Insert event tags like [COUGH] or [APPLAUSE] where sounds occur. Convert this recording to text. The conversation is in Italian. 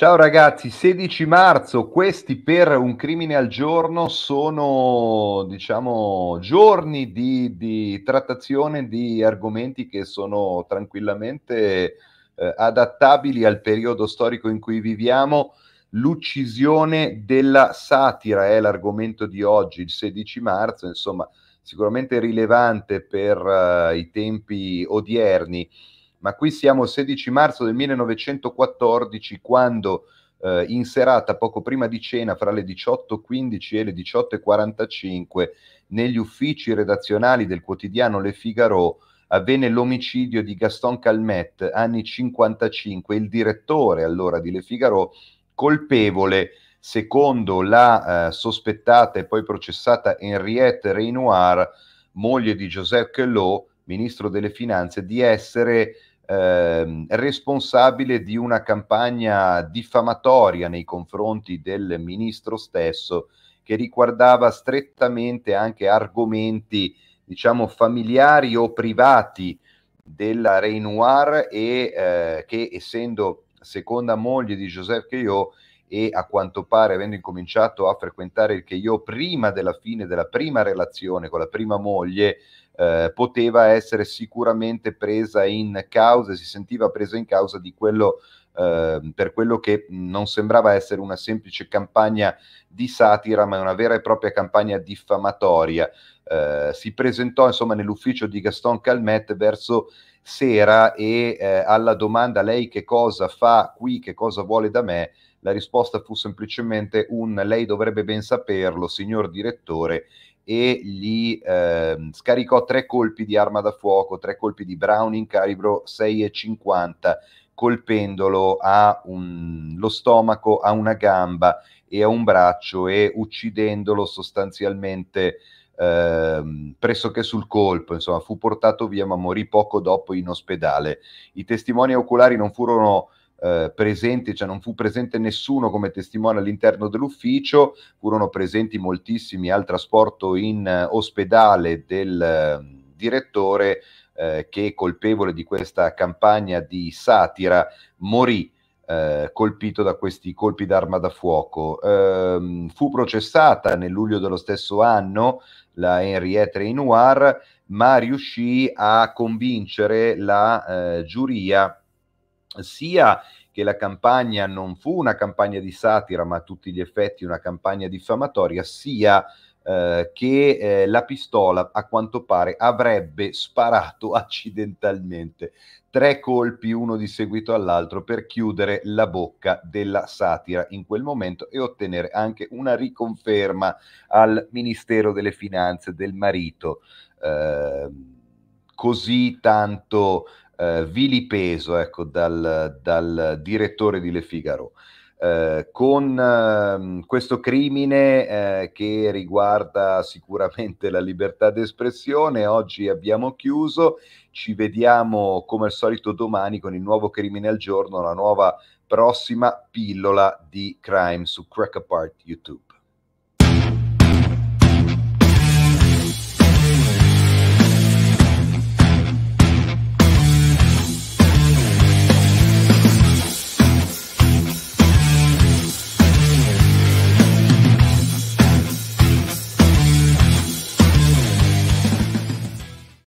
Ciao ragazzi, 16 marzo, questi per un crimine al giorno sono, diciamo, giorni di, di trattazione di argomenti che sono tranquillamente eh, adattabili al periodo storico in cui viviamo. L'uccisione della satira è l'argomento di oggi, il 16 marzo, insomma, sicuramente rilevante per uh, i tempi odierni ma qui siamo al 16 marzo del 1914 quando eh, in serata poco prima di cena fra le 18.15 e le 18.45 negli uffici redazionali del quotidiano Le Figaro avvenne l'omicidio di Gaston Calmette, anni 55, il direttore allora di Le Figaro, colpevole secondo la eh, sospettata e poi processata Henriette Renoir, moglie di Joseph Queulot, ministro delle finanze, di essere Ehm, responsabile di una campagna diffamatoria nei confronti del ministro stesso che riguardava strettamente anche argomenti diciamo familiari o privati della Renoir e eh, che essendo seconda moglie di Joseph Queyot e a quanto pare avendo incominciato a frequentare il che io prima della fine della prima relazione con la prima moglie, eh, poteva essere sicuramente presa in causa, si sentiva presa in causa di quello Uh, per quello che non sembrava essere una semplice campagna di satira, ma una vera e propria campagna diffamatoria. Uh, si presentò insomma nell'ufficio di Gaston Calmet verso sera e uh, alla domanda lei che cosa fa qui, che cosa vuole da me, la risposta fu semplicemente un lei dovrebbe ben saperlo, signor direttore, e gli eh, scaricò tre colpi di arma da fuoco, tre colpi di Browning calibro 6,50, colpendolo allo stomaco, a una gamba e a un braccio e uccidendolo sostanzialmente eh, pressoché sul colpo, insomma, fu portato via ma morì poco dopo in ospedale. I testimoni oculari non furono eh, presente, cioè non fu presente nessuno come testimone all'interno dell'ufficio, furono presenti moltissimi al trasporto in eh, ospedale del ehm, direttore eh, che colpevole di questa campagna di satira morì eh, colpito da questi colpi d'arma da fuoco. Eh, fu processata nel luglio dello stesso anno la Henriette Renoir, ma riuscì a convincere la eh, giuria sia che la campagna non fu una campagna di satira, ma a tutti gli effetti una campagna diffamatoria, sia eh, che eh, la pistola a quanto pare avrebbe sparato [LAUGHS] accidentalmente tre colpi uno di seguito all'altro per chiudere la bocca della satira in quel momento e ottenere anche una riconferma al Ministero delle Finanze del marito. Eh, così tanto eh, vilipeso ecco, dal, dal, direttore di Le Figaro. Eh, con ehm, questo crimine eh, che riguarda sicuramente la libertà d'espressione, oggi abbiamo chiuso, ci vediamo come al solito domani con il nuovo crimine al giorno, la nuova prossima pillola di crime su Crack Apart YouTube.